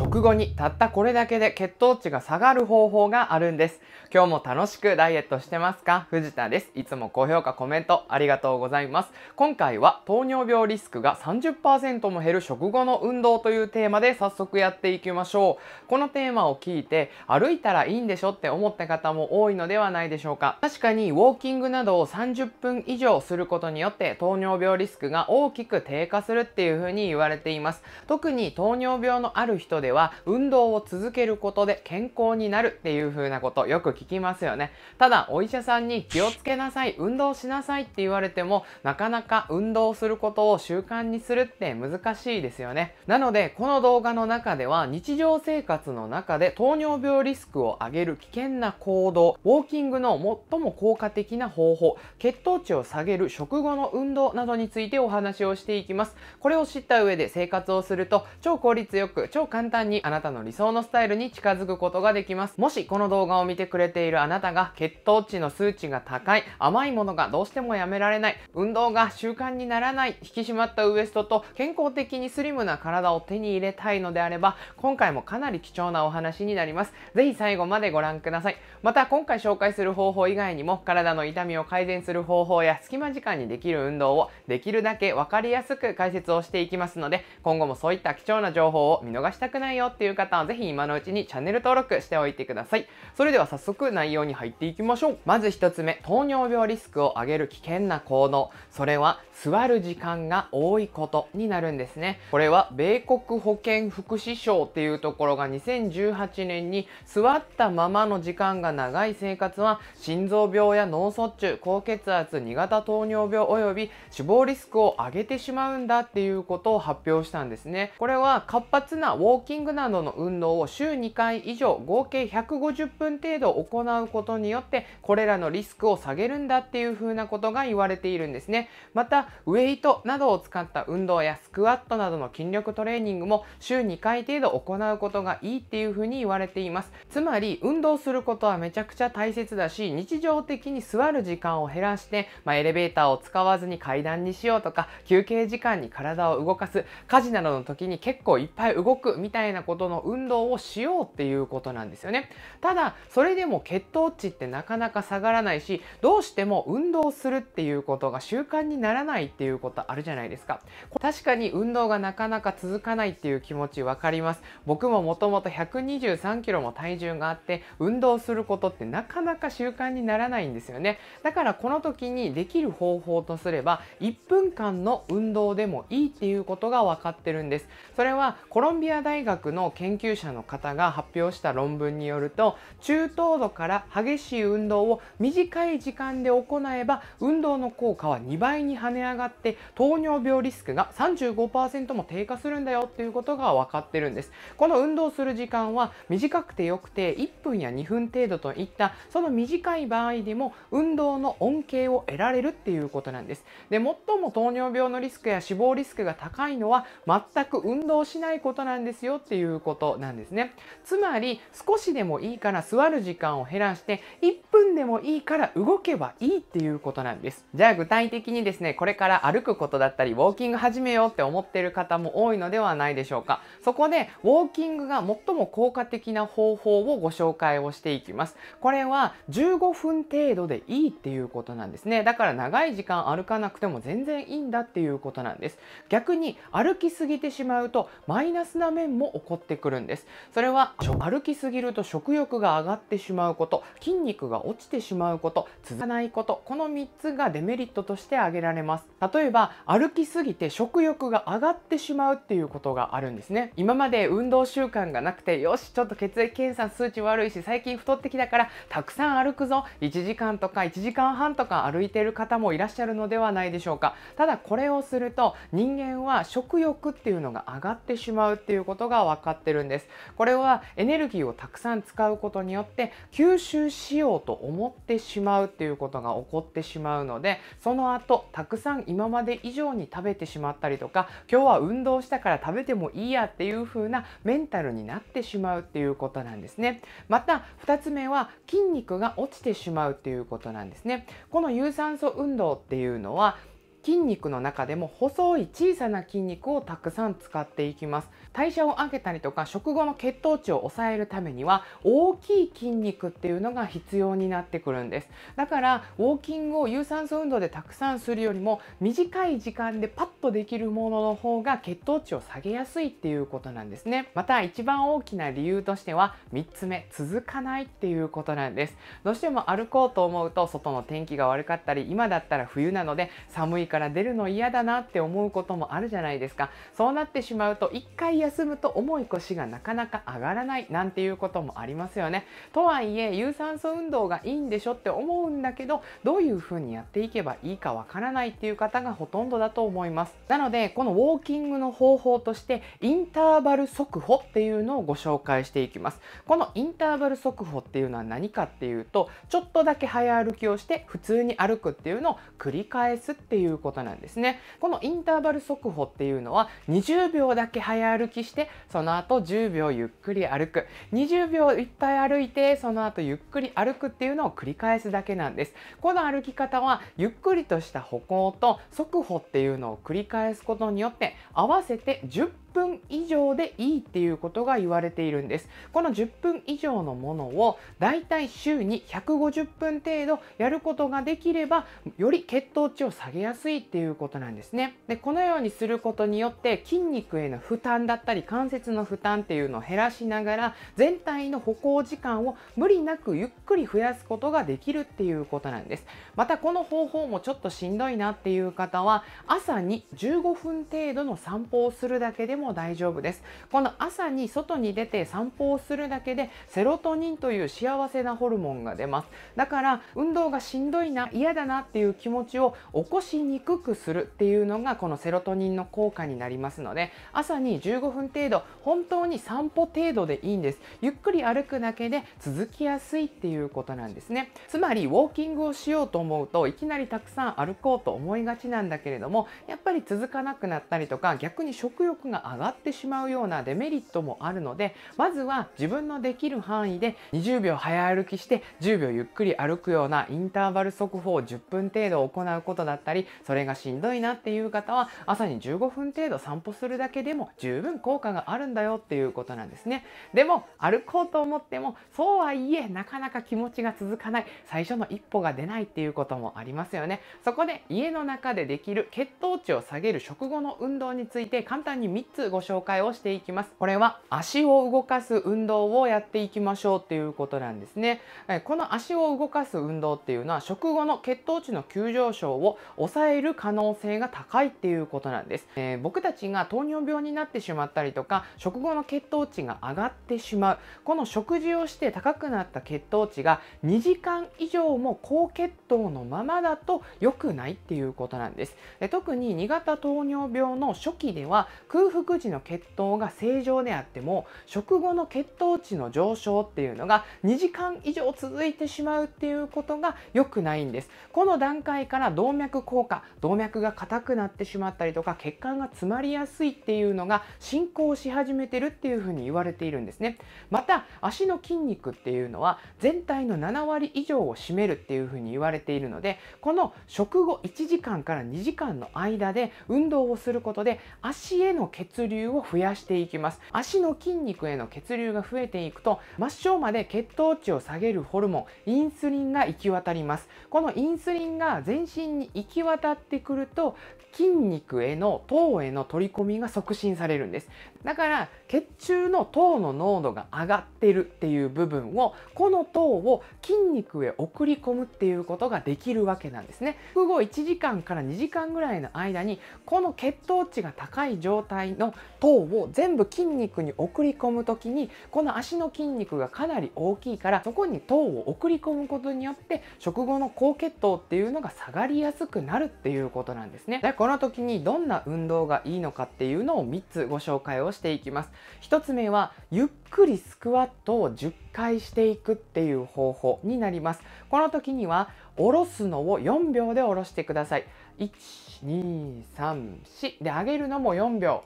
食後にたったこれだけで血糖値が下がる方法があるんです。今日も楽しくダイエットしてますか藤田です。いつも高評価、コメントありがとうございます。今回は糖尿病リスクが30%も減る食後の運動というテーマで早速やっていきましょう。このテーマを聞いて歩いたらいいんでしょって思った方も多いのではないでしょうか。確かにウォーキングなどを30分以上することによって糖尿病リスクが大きく低下するっていうふうに言われています。特に糖尿病のある人ででは運動を続けることで健康になるっていう風なことよく聞きますよね。ただお医者さんに気をつけなさい、運動しなさいって言われてもなかなか運動することを習慣にするって難しいですよね。なのでこの動画の中では日常生活の中で糖尿病リスクを上げる危険な行動、ウォーキングの最も効果的な方法、血糖値を下げる食後の運動などについてお話をしていきます。これを知った上で生活をすると超効率よく超簡単単にあなたの理想のスタイルに近づくことができます。もしこの動画を見てくれているあなたが血糖値の数値が高い、甘いものがどうしてもやめられない、運動が習慣にならない、引き締まったウエストと健康的にスリムな体を手に入れたいのであれば、今回もかなり貴重なお話になります。ぜひ最後までご覧ください。また今回紹介する方法以外にも、体の痛みを改善する方法や隙間時間にできる運動をできるだけ分かりやすく解説をしていきますので、今後もそういった貴重な情報を見逃したくないないよっていう方は、ぜひ今のうちにチャンネル登録しておいてください。それでは早速内容に入っていきましょう。まず1つ目、糖尿病リスクを上げる危険な行動。それは座る時間が多いことになるんですね。これは米国保健福祉省っていうところが2018年に座ったままの時間が長い生活は心臓病や脳卒中、高血圧、2型糖尿病及び死亡リスクを上げてしまうんだっていうことを発表したんですね。これは活発なウォーキングングなどの運動を週2回以上合計150分程度行うことによってこれらのリスクを下げるんだっていう風なことが言われているんですねまたウェイトなどを使った運動やスクワットなどの筋力トレーニングも週2回程度行うことがいいっていう風に言われていますつまり運動することはめちゃくちゃ大切だし日常的に座る時間を減らして、まあ、エレベーターを使わずに階段にしようとか休憩時間に体を動かす家事などの時に結構いっぱい動くみたいないなことの運動をしようっていうことなんですよね。ただ、それでも血糖値ってなかなか下がらないし、どうしても運動するっていうことが習慣にならないっていうことあるじゃないですか。確かに運動がなかなか続かないっていう気持ち分かります。僕ももともと123キロも体重があって、運動することってなかなか習慣にならないんですよね。だからこの時にできる方法とすれば、1分間の運動でもいいっていうことが分かってるんです。それはコロンビア大学学の研究者の方が発表した論文によると中等度から激しい運動を短い時間で行えば運動の効果は2倍に跳ね上がって糖尿病リスクが35%も低下するんだよっていうことが分かってるんですこの運動する時間は短くてよくて1分や2分程度といったその短い場合でも運動の恩恵を得られるっていうことなんですで最も糖尿病のリスクや死亡リスクが高いのは全く運動しないことなんですよっていうことなんですね。つまり少しでもいいから座る時間を減らして1分でもいいから動けばいいっていうことなんです。じゃあ具体的にですね、これから歩くことだったりウォーキング始めようって思ってる方も多いのではないでしょうか。そこでウォーキングが最も効果的な方法をご紹介をしていきます。これは15分程度でいいっていうことなんですね。だから長い時間歩かなくても全然いいんだっていうことなんです。逆に歩きすぎてしまうとマイナスな面もも起こってくるんです。それは歩きすぎると食欲が上がってしまうこと、筋肉が落ちてしまうこと、続かないこと、この3つがデメリットとして挙げられます。例えば歩きすぎて食欲が上がってしまうっていうことがあるんですね。今まで運動習慣がなくて、よし、ちょっと血液検査数値悪いし、最近太ってきたからたくさん歩くぞ、1時間とか1時間半とか歩いてる方もいらっしゃるのではないでしょうか。ただこれをすると人間は食欲っていうのが上がってしまうっていうことがが分かってるんです。これはエネルギーをたくさん使うことによって吸収しようと思ってしまうっていうことが起こってしまうのでその後たくさん今まで以上に食べてしまったりとか今日は運動したから食べてもいいやっていう風なメンタルになってしまうっていうことなんですね。また2つ目は筋肉が落ちてしまうっていうことなんですね。この有酸素運動っていうのは筋肉の中でも細い小さな筋肉をたくさん使っていきます代謝を上げたりとか食後の血糖値を抑えるためには大きい筋肉っていうのが必要になってくるんですだからウォーキングを有酸素運動でたくさんするよりも短い時間でパッとできるものの方が血糖値を下げやすいっていうことなんですねまた一番大きな理由としては3つ目続かないっていうことなんですどうしても歩こうと思うと外の天気が悪かったり今だったら冬なので寒いから出るの嫌だなって思うこともあるじゃないですかそうなってしまうと1回休むと重い腰がなかなか上がらないなんていうこともありますよねとはいえ有酸素運動がいいんでしょって思うんだけどどういうふうにやっていけばいいかわからないっていう方がほとんどだと思いますなのでこのウォーキングの方法としてインターバル速歩っていうのをご紹介していきますこのインターバル速歩っていうのは何かっていうとちょっとだけ早歩きをして普通に歩くっていうのを繰り返すっていうことなんですね。このインターバル速歩っていうのは20秒だけ早歩きしてその後10秒ゆっくり歩く20秒いっぱい歩いてその後ゆっくり歩くっていうのを繰り返すだけなんです。この歩き方はゆっくりとした歩行と速歩っていうのを繰り返すことによって合わせて10分以上でいいっていうことが言われているんですこの10分以上のものをだいたい週に150分程度やることができればより血糖値を下げやすいっていうことなんですねでこのようにすることによって筋肉への負担だったり関節の負担っていうのを減らしながら全体の歩行時間を無理なくゆっくり増やすことができるっていうことなんですまたこの方法もちょっとしんどいなっていう方は朝に15分程度の散歩をするだけでもも大丈夫です。この朝に外に出て散歩をするだけでセロトニンという幸せなホルモンが出ます。だから運動がしんどいな、嫌だなっていう気持ちを起こしにくくするっていうのがこのセロトニンの効果になりますので、朝に15分程度、本当に散歩程度でいいんです。ゆっくり歩くだけで続きやすいっていうことなんですね。つまりウォーキングをしようと思うといきなりたくさん歩こうと思いがちなんだけれども、やっぱり続かなくなったりとか、逆に食欲が上がってしまうようなデメリットもあるのでまずは自分のできる範囲で20秒早歩きして10秒ゆっくり歩くようなインターバル速報を10分程度行うことだったりそれがしんどいなっていう方は朝に15分程度散歩するだけでも十分効果があるんだよっていうことなんですねでも歩こうと思ってもそうはいえなかなか気持ちが続かない最初の一歩が出ないっていうこともありますよねそこで家の中でできる血糖値を下げる食後の運動について簡単に3つつご紹介をしていきます。これは足を動かす運動をやっていきましょうっていうことなんですね。この足を動かす運動っていうのは食後の血糖値の急上昇を抑える可能性が高いっていうことなんです。えー、僕たちが糖尿病になってしまったりとか食後の血糖値が上がってしまうこの食事をして高くなった血糖値が2時間以上も高血糖のままだと良くないっていうことなんです。で特に2型糖尿病の初期では空腹食時の血糖が正常であっても食後の血糖値の上昇っていうのが2時間以上続いてしまうっていうことが良くないんですこの段階から動脈硬化動脈が硬くなってしまったりとか血管が詰まりやすいっていうのが進行し始めてるっていうふうに言われているんですねまた足の筋肉っていうのは全体の7割以上を占めるっていうふうに言われているのでこの食後1時間から2時間の間で運動をすることで足への血血流を増やしていきます足の筋肉への血流が増えていくと末梢まで血糖値を下げるホルモンインスリンが行き渡りますこのインスリンが全身に行き渡ってくると筋肉への糖への取り込みが促進されるんですだから血中の糖の濃度が上がってるっていう部分をこの糖を筋肉へ送り込むっていうことができるわけなんですね。複合1時間から2時間ぐらいの間にこの血糖値が高い状態の糖を全部筋肉に送り込む時にこの足の筋肉がかなり大きいからそこに糖を送り込むことによって食後の高血糖っていうのが下がりやすくなるっていうことなんですね。でこの時にどんな運動がいいのかっていうのを3つご紹介をしていきます1つ目はゆっくりスクワットを10回していくっていう方法になりますこの時には下ろすのを4秒で下ろしてください1234で上げるのも4秒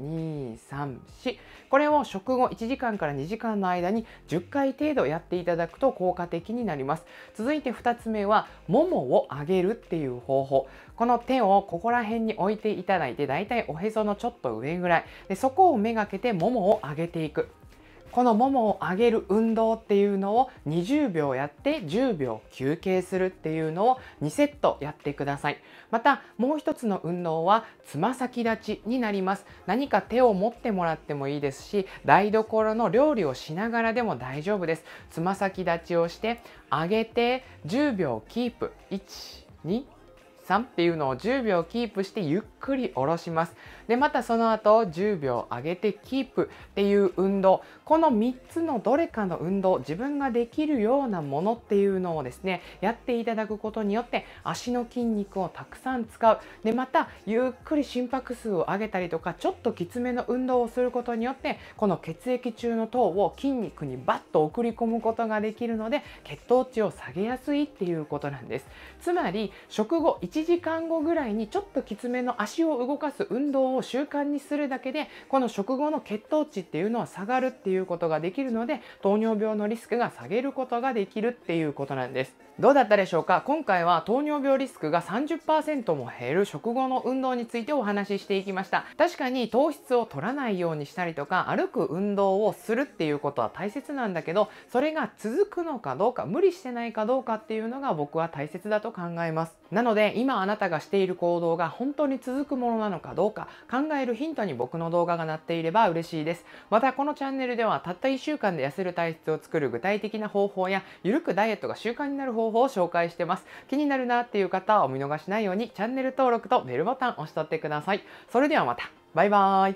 1234これを食後1時間から2時間の間に10回程度やっていただくと効果的になります続いて2つ目はももを上げるっていう方法この手をここら辺に置いていただいてだいたいおへそのちょっと上ぐらいでそこをめがけてももを上げていくこのももを上げる運動っていうのを20秒やって10秒休憩するっていうのを2セットやってくださいまたもう一つの運動はつま先立ちになります何か手を持ってもらってもいいですし台所の料理をしながらでも大丈夫ですつま先立ちをして上げて10秒キープ1 2 3っていうのを10秒キープしてゆっくり下ろしますでまたその後10秒上げてキープっていう運動この3つのどれかの運動自分ができるようなものっていうのをですねやっていただくことによって足の筋肉をたくさん使うでまたゆっくり心拍数を上げたりとかちょっときつめの運動をすることによってこの血液中の糖を筋肉にバッと送り込むことができるので血糖値を下げやすいっていうことなんですつまり食後1 1時間後ぐらいにちょっときつめの足を動かす運動を習慣にするだけでこの食後の血糖値っていうのは下がるっていうことができるので糖尿病のリスクが下げることができるっていうことなんです。どうだったでしょうか今回は糖尿病リスクが30%も減る食後の運動についてお話ししていきました確かに糖質を取らないようにしたりとか歩く運動をするっていうことは大切なんだけどそれが続くのかどうか無理してないかどうかっていうのが僕は大切だと考えますなので今あなたがしている行動が本当に続くものなのかどうか考えるヒントに僕の動画がなっていれば嬉しいですまたこのチャンネルではたった1週間で痩せる体質を作る具体的な方法やゆるくダイエットが習慣になる方法方法を紹介してます。気になるなっていう方はお見逃しないようにチャンネル登録とベルボタン押しとってください。それではまた。バイバーイ。